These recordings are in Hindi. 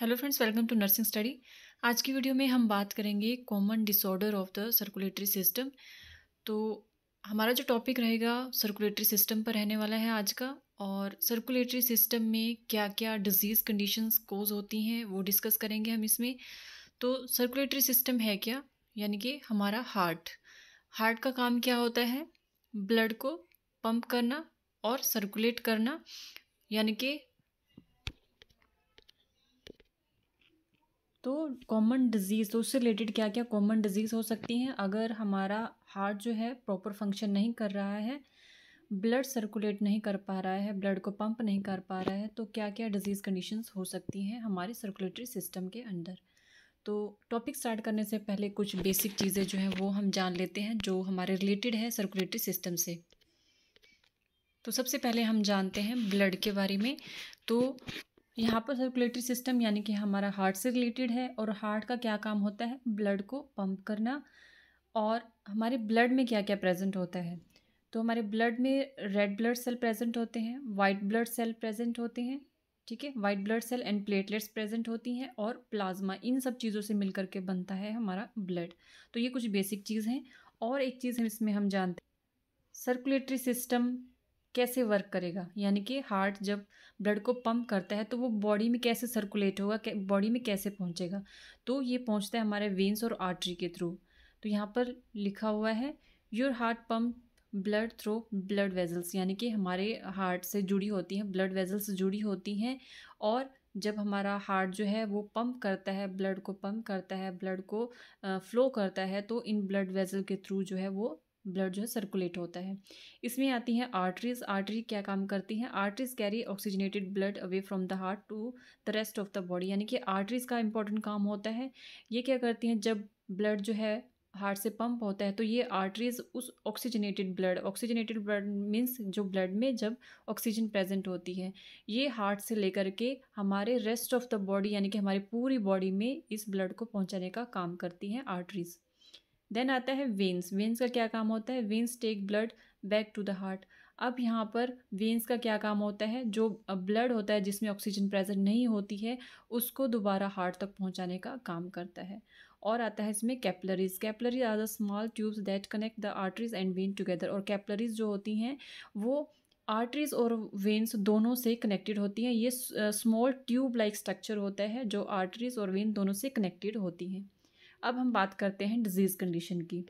hello friends welcome to nursing study आज की वीडियो में हम बात करेंगे common disorder of the circulatory system तो हमारा जो टॉपिक रहेगा सर्कुलेटरी सिस्टम पर रहने वाला है आज का और सर्कुलेटरी सिस्टम में क्या क्या डिजीज़ कंडीशंस कोज होती हैं वो डिस्कस करेंगे हम इसमें तो सर्कुलेटरी सिस्टम है क्या यानी कि हमारा हार्ट हार्ट का काम क्या होता है ब्लड को पंप करना और सर्कुलेट करना यानी कि तो कॉमन डिजीज़ तो उससे रिलेटेड क्या क्या कॉमन डिजीज़ हो सकती हैं अगर हमारा हार्ट जो है प्रॉपर फंक्शन नहीं कर रहा है ब्लड सर्कुलेट नहीं कर पा रहा है ब्लड को पंप नहीं कर पा रहा है तो क्या क्या डिजीज़ कंडीशंस हो सकती हैं हमारे सर्कुलेटरी सिस्टम के अंदर तो टॉपिक स्टार्ट करने से पहले कुछ बेसिक चीज़ें जो हैं वो हम जान लेते हैं जो हमारे रिलेटेड है सर्कुलेटरी सिस्टम से तो सबसे पहले हम जानते हैं ब्लड के बारे में तो यहाँ पर सर्कुलेटरी सिस्टम यानी कि हमारा हार्ट से रिलेटेड है और हार्ट का क्या काम होता है ब्लड को पंप करना और हमारे ब्लड में क्या क्या प्रेजेंट होता है तो हमारे ब्लड में रेड ब्लड सेल प्रेजेंट होते हैं वाइट ब्लड सेल प्रेजेंट होते हैं ठीक है white blood cell and platelets present होती हैं और प्लाज्मा इन सब चीज़ों से मिल के बनता है हमारा ब्लड तो ये कुछ बेसिक चीज़ हैं और एक चीज़ इसमें हम जानते हैं सर्कुलेटरी सिस्टम कैसे वर्क करेगा यानी कि हार्ट जब ब्लड को पंप करता है तो वो बॉडी में कैसे सर्कुलेट होगा बॉडी में कैसे पहुंचेगा तो ये पहुंचता है हमारे वेंस और आर्टरी के थ्रू तो यहाँ पर लिखा हुआ है your heart pump blood through blood vessels यानी कि हमारे हार्ट से जुड़ी होती हैं ब्लड वेजल्स जुड़ी होती हैं और जब हमारा हार्ट जो है वो पंप करता है ब्लड को पंप करता है ब्लड को फ्लो करता है तो इन ब्लड वेजल के थ्रू जो है वो ब्लड जो है सर्कुलेट होता है इसमें आती हैं आर्टरीज आर्टरी क्या काम करती हैं arteries carry oxygenated blood away from the heart to the rest of the body यानी कि आर्टरीज का इंपॉर्टेंट काम होता है ये क्या करती हैं जब ब्लड जो है हार्ट से पंप होता है तो ये आर्टरीज उस oxygenated blood oxygenated blood means जो ब्लड में जब ऑक्सीजन प्रेजेंट होती है ये हार्ट से लेकर के हमारे रेस्ट ऑफ द बॉडी यानी कि हमारी पूरी बॉडी में इस ब्लड को पहुंचाने का काम करती हैं आर्टरीज़ देन आता है वेंस वेंस का क्या काम होता है veins take blood back to the heart अब यहाँ पर वेंस का क्या काम होता है जो ब्लड होता है जिसमें ऑक्सीजन प्रेजेंट नहीं होती है उसको दोबारा हार्ट तक पहुँचाने का काम करता है और आता है इसमें capillaries capillaries are the small tubes that connect the arteries and vein together और कैपलरीज जो होती हैं वो आर्टरीज और वेन्स दोनों से कनेक्टेड होती हैं ये स्मॉल ट्यूब लाइक स्ट्रक्चर होता है जो आर्टरीज और वेन दोनों से कनेक्टेड होती हैं अब हम बात करते हैं डिजीज़ कंडीशन की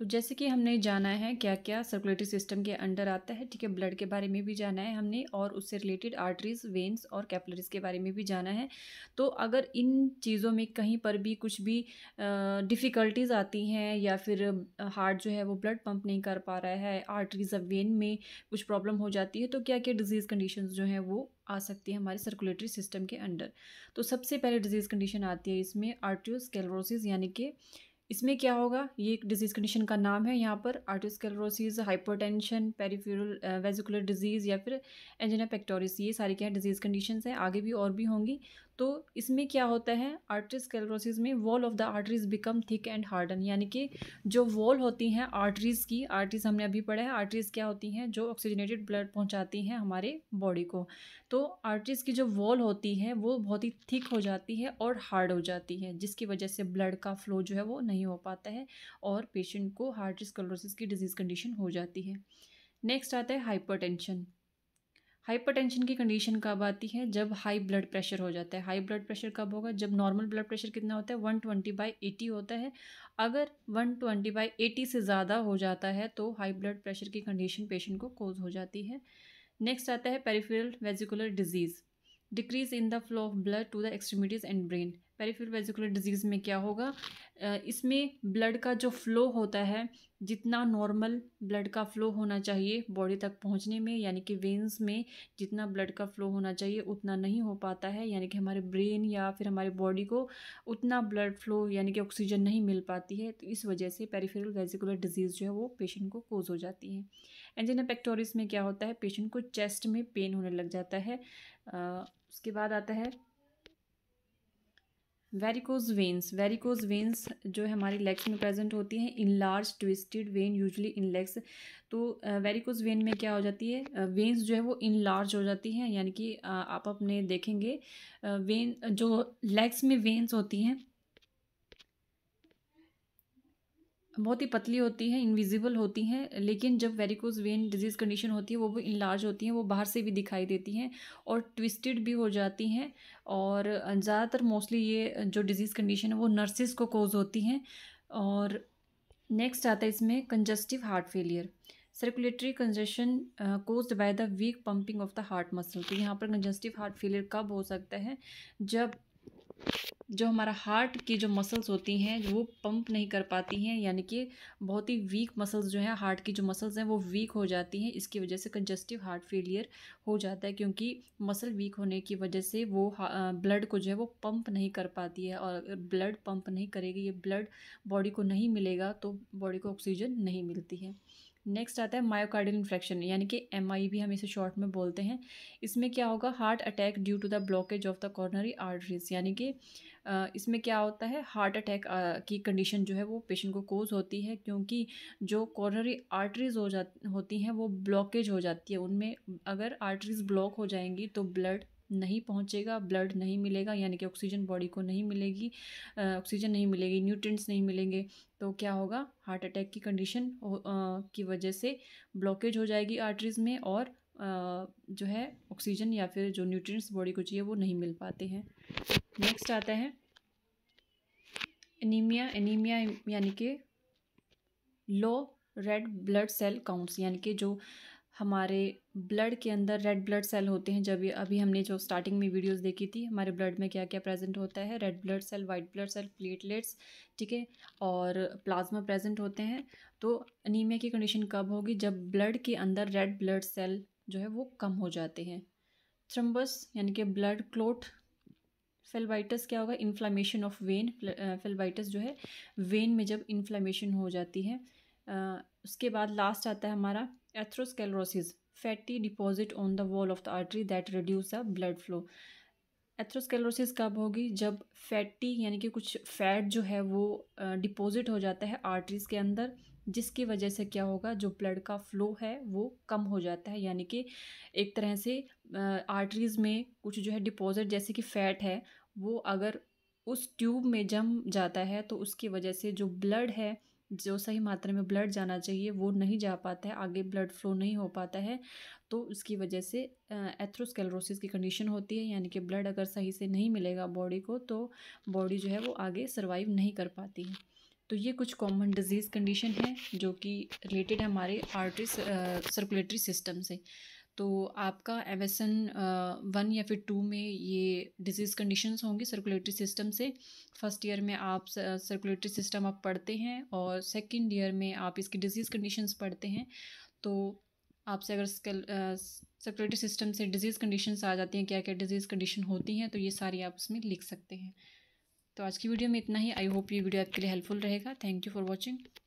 तो जैसे कि हमने जाना है क्या क्या सर्कुलेटरी सिस्टम के अंडर आता है ठीक है ब्लड के बारे में भी जाना है हमने और उससे रिलेटेड आर्टरीज वेन्स और कैपलरीज के बारे में भी जाना है तो अगर इन चीज़ों में कहीं पर भी कुछ भी डिफ़िकल्टीज़ आती हैं या फिर हार्ट जो है वो ब्लड पंप नहीं कर पा रहा है आर्टरीज वेन में कुछ प्रॉब्लम हो जाती है तो क्या क्या डिजीज़ कंडीशन जो हैं वो आ सकती है हमारे सर्कुलेटरी सिस्टम के अंडर तो सबसे पहले डिजीज़ कंडीशन आती है इसमें आर्टियोस्केलरोसिस यानी कि इसमें क्या होगा ये एक डिजीज़ कंडीशन का नाम है यहाँ पर arteriosclerosis hypertension peripheral vascular disease या फिर एंजना पेक्टोरिस ये सारी क्या डिजीज़ कंडीशंस हैं आगे भी और भी होंगी तो इसमें क्या होता है आर्टरी स्केलरोसिस में wall of the arteries become thick and harden यानी कि जो वॉल होती हैं आर्टरीज़ की आर्टरीज हमने अभी पढ़ा है आर्टरीज़ क्या होती हैं जो ऑक्सीजनेटेड ब्लड पहुंचाती हैं हमारे बॉडी को तो आर्टरीज़ की जो वॉल होती है वो बहुत ही थिक हो जाती है और हार्ड हो जाती है जिसकी वजह से ब्लड का फ्लो जो है वो नहीं हो पाता है और पेशेंट को आर्टरी स्केलरोसिस की डिजीज़ कंडीशन हो जाती है नेक्स्ट आता है हाइपर हाइपरटेंशन की कंडीशन कब आती है जब हाई ब्लड प्रेशर हो जाता है हाई ब्लड प्रेशर कब होगा जब नॉर्मल ब्लड प्रेशर कितना होता है वन ट्वेंटी बाई एटी होता है अगर वन ट्वेंटी बाई एटी से ज़्यादा हो जाता है तो हाई ब्लड प्रेशर की कंडीशन पेशेंट को कोज हो जाती है नेक्स्ट आता है peripheral vascular disease decrease in the flow of blood to the extremities and brain peripheral vascular disease में क्या होगा इसमें ब्लड का जो फ्लो होता है जितना नॉर्मल ब्लड का फ्लो होना चाहिए बॉडी तक पहुंचने में यानी कि वेंस में जितना ब्लड का फ्लो होना चाहिए उतना नहीं हो पाता है यानी कि हमारे ब्रेन या फिर हमारे बॉडी को उतना ब्लड फ्लो यानी कि ऑक्सीजन नहीं मिल पाती है तो इस वजह से पेरीफेरल वेजिकुलर डिजीज़ जो है वो पेशेंट को कोज हो जाती है एंजिना पेक्टोरिस में क्या होता है पेशेंट को चेस्ट में पेन होने लग जाता है आ, उसके बाद आता है वेरिकोज वेन्स वेरिकोज वेन्स जो है हमारी लेग्स में प्रेजेंट होती हैं in large twisted vein usually in legs तो वेरिकोज वेन में क्या हो जाती है वेन्स जो है वो इन लार्ज हो जाती हैं यानी कि आप अपने देखेंगे वेन जो लेग्स में वेन्स होती हैं बहुत ही पतली होती है इनविजिबल होती हैं लेकिन जब वेरिकोज वेन डिजीज़ कंडीशन होती है वो भी इनलार्ज होती हैं वो बाहर से भी दिखाई देती हैं और ट्विस्टेड भी हो जाती हैं और ज़्यादातर मोस्टली ये जो डिज़ीज़ कंडीशन है वो नर्सिस को कोज होती हैं और नेक्स्ट आता है इसमें congestive heart failure circulatory congestion caused by the weak pumping of the heart muscle तो यहाँ पर कंजस्टिव हार्ट फेलियर कब हो सकता है जब जो हमारा हार्ट की जो मसल्स होती हैं जो वो पंप नहीं कर पाती हैं यानी कि बहुत ही वीक मसल्स जो हैं हार्ट की जो मसल्स हैं वो वीक हो जाती हैं इसकी वजह से कंजस्टिव हार्ट फेलियर हो जाता है क्योंकि मसल वीक होने की वजह से वो ब्लड हाँ, को जो है वो पंप नहीं कर पाती है और अगर ब्लड पंप नहीं करेगी ये ब्लड बॉडी को नहीं मिलेगा तो बॉडी को ऑक्सीजन नहीं मिलती है नेक्स्ट आता है मायोकार्डियल इन्फ्लेक्शन यानी कि एम भी हम इसे शॉर्ट में बोलते हैं इसमें क्या होगा heart attack due to the blockage of the coronary arteries यानी कि इसमें क्या होता है हार्ट अटैक की कंडीशन जो है वो पेशेंट को कोज होती है क्योंकि जो कॉर्नरी आर्टरीज हो जा होती हैं वो ब्लॉकेज हो जाती है उनमें अगर आर्टरीज ब्लॉक हो जाएंगी तो ब्लड नहीं पहुँचेगा ब्लड नहीं मिलेगा यानी कि ऑक्सीजन बॉडी को नहीं मिलेगी ऑक्सीजन नहीं मिलेगी न्यूट्रिएंट्स नहीं मिलेंगे तो क्या होगा हार्ट अटैक की कंडीशन की वजह से ब्लॉकेज हो जाएगी आर्टरीज़ में और जो है ऑक्सीजन या फिर जो न्यूट्रिएंट्स बॉडी को चाहिए वो नहीं मिल पाते हैं नेक्स्ट आता है एनीमिया एनीमिया यानी कि low red blood cell counts यानी कि जो हमारे ब्लड के अंदर रेड ब्लड सेल होते हैं जब अभी हमने जो स्टार्टिंग में वीडियोस देखी थी हमारे ब्लड में क्या क्या प्रेजेंट होता है red blood cell white blood cell platelets ठीक है और प्लाज्मा प्रेजेंट होते हैं तो अनीमिया की कंडीशन कब होगी जब ब्लड के अंदर रेड ब्लड सेल जो है वो कम हो जाते हैं थ्रम्बस यानी कि ब्लड क्लोट फेलवाइटस क्या होगा इन्फ्लामेशन ऑफ वेन फेलवाइटस जो है वेन में जब इन्फ्लामेशन हो जाती है उसके बाद लास्ट आता है हमारा atherosclerosis fatty deposit on the wall of the artery that reduce the blood flow atherosclerosis कब होगी जब फैटी यानी कि कुछ फैट जो है वो डिपॉजिट हो जाता है आर्टरीज़ के अंदर जिसकी वजह से क्या होगा जो ब्लड का फ्लो है वो कम हो जाता है यानी कि एक तरह से आर्टरीज़ में कुछ जो है डिपॉजिट जैसे कि फ़ैट है वो अगर उस ट्यूब में जम जाता है तो उसकी वजह से जो ब्लड है जो सही मात्रा में ब्लड जाना चाहिए वो नहीं जा पाता है आगे ब्लड फ्लो नहीं हो पाता है तो उसकी वजह से एथ्रोस्केलरोसिस की कंडीशन होती है यानी कि ब्लड अगर सही से नहीं मिलेगा बॉडी को तो बॉडी जो है वो आगे सर्वाइव नहीं कर पाती है तो ये कुछ कॉमन डिजीज़ कंडीशन है जो कि रिलेटेड है हमारे आर्टरी सर्कुलेटरी सिस्टम से तो आपका एवेसन वन या फिर टू में ये डिजीज़ कंडीशंस होंगी सर्कुलेटरी सिस्टम से फर्स्ट ईयर में आप सर्कुलेटरी सिस्टम आप पढ़ते हैं और सेकंड ईयर में आप इसकी डिजीज़ कंडीशंस पढ़ते हैं तो आपसे अगर सर्कुलेटरी सिस्टम से डिजीज़ कंडीशंस आ जाती हैं क्या क्या डिजीज़ कंडीशन होती हैं तो ये सारी आप उसमें लिख सकते हैं तो आज की वीडियो में इतना ही आई होप ये वीडियो आपके लिए हेल्पफुल रहेगा थैंक यू फॉर वॉचिंग